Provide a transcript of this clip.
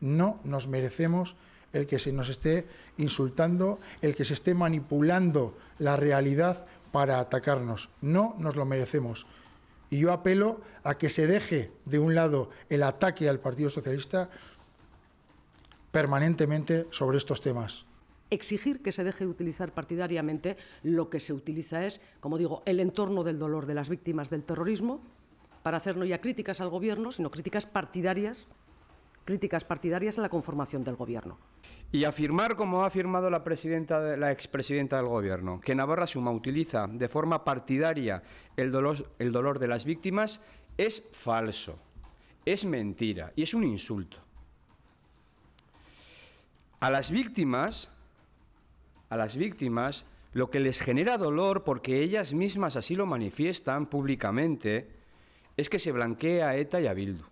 No nos merecemos el que se nos esté insultando, el que se esté manipulando la realidad para atacarnos. No nos lo merecemos. Y yo apelo a que se deje de un lado el ataque al Partido Socialista permanentemente sobre estos temas exigir que se deje de utilizar partidariamente, lo que se utiliza es, como digo, el entorno del dolor de las víctimas del terrorismo para hacer no ya críticas al gobierno, sino críticas partidarias críticas partidarias a la conformación del Gobierno. Y afirmar, como ha afirmado la, presidenta la expresidenta del Gobierno, que Navarra Suma utiliza de forma partidaria el dolor, de las víctimas es falso, es mentira y es un insulto. A las víctimas, a las víctimas, lo que les genera dolor, porque ellas mismas así lo manifiestan públicamente, es que se blanquea a ETA y a Bildu.